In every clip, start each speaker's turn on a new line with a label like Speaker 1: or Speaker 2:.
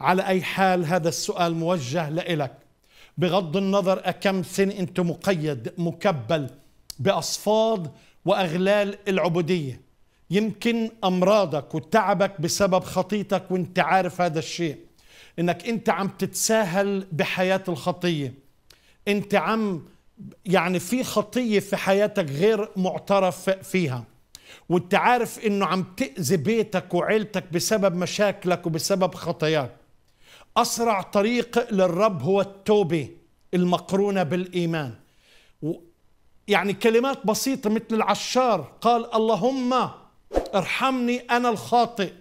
Speaker 1: على أي حال هذا السؤال موجه لإلك بغض النظر أكم سن أنت مقيد مكبل بأصفاد وأغلال العبودية يمكن أمراضك وتعبك بسبب خطيتك وانت عارف هذا الشيء انك انت عم تتساهل بحياة الخطية انت عم يعني في خطية في حياتك غير معترف فيها وانت عارف انه عم تأذي بيتك وعيلتك بسبب مشاكلك وبسبب خطاياك أسرع طريق للرب هو التوبة المقرونة بالإيمان يعني كلمات بسيطة مثل العشار قال اللهم ارحمني أنا الخاطئ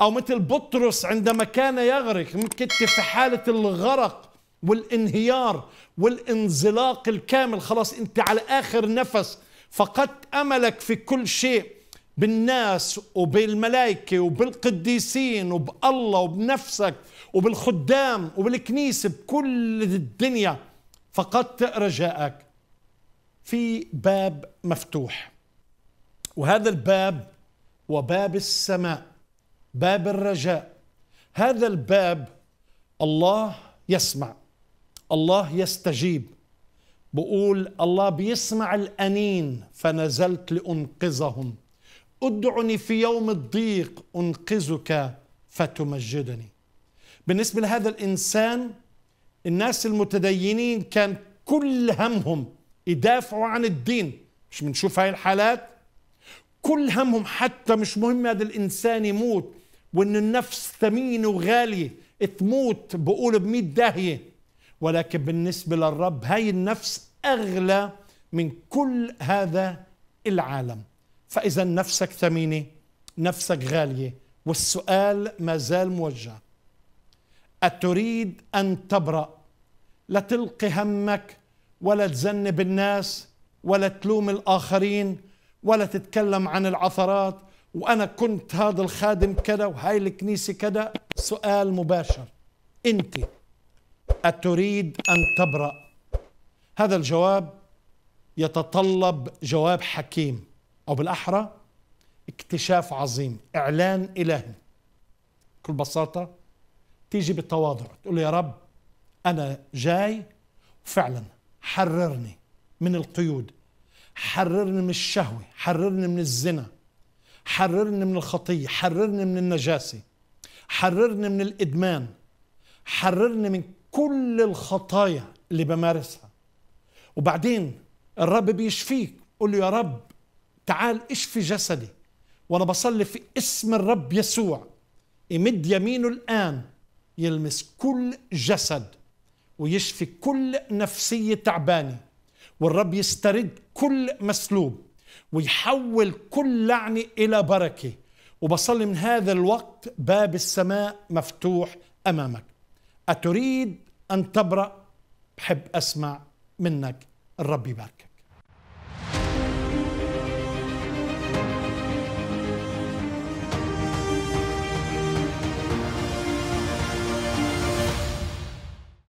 Speaker 1: أو مثل بطرس عندما كان يغرق كنت في حالة الغرق والانهيار والانزلاق الكامل خلاص أنت على آخر نفس فقدت أملك في كل شيء بالناس وبالملائكة وبالقديسين وبالله وبنفسك وبالخدام وبالكنيسة بكل الدنيا فقدت رجاءك في باب مفتوح وهذا الباب وباب السماء باب الرجاء هذا الباب الله يسمع الله يستجيب بقول الله بيسمع الأنين فنزلت لأنقذهم ادعني في يوم الضيق انقذك فتمجدني بالنسبه لهذا الانسان الناس المتدينين كان كل همهم يدافعوا عن الدين مش بنشوف هاي الحالات كل همهم حتى مش مهم هذا الانسان يموت وان النفس ثمينه وغاليه تموت بقول بمية داهيه ولكن بالنسبه للرب هاي النفس اغلى من كل هذا العالم فإذا نفسك ثمينة نفسك غالية والسؤال ما زال موجه أتريد أن تبرأ لا تلقي همك ولا تذنب الناس ولا تلوم الآخرين ولا تتكلم عن العثرات وأنا كنت هذا الخادم كذا وهاي الكنيسة كذا سؤال مباشر أنت أتريد أن تبرأ هذا الجواب يتطلب جواب حكيم أو بالأحرى اكتشاف عظيم إعلان إلهي بكل بساطة تيجي بالتواضع تقول له يا رب أنا جاي فعلا حررني من القيود حررني من الشهوة حررني من الزنا حررني من الخطية حررني من النجاسة حررني من الإدمان حررني من كل الخطايا اللي بمارسها وبعدين الرب بيشفيك قول له يا رب تعال اشفي جسدي وانا بصلي في اسم الرب يسوع يمد يمينه الان يلمس كل جسد ويشفي كل نفسيه تعبانه والرب يسترد كل مسلوب ويحول كل لعنه الى بركه وبصلي من هذا الوقت باب السماء مفتوح امامك اتريد ان تبرأ بحب اسمع منك الرب يباركك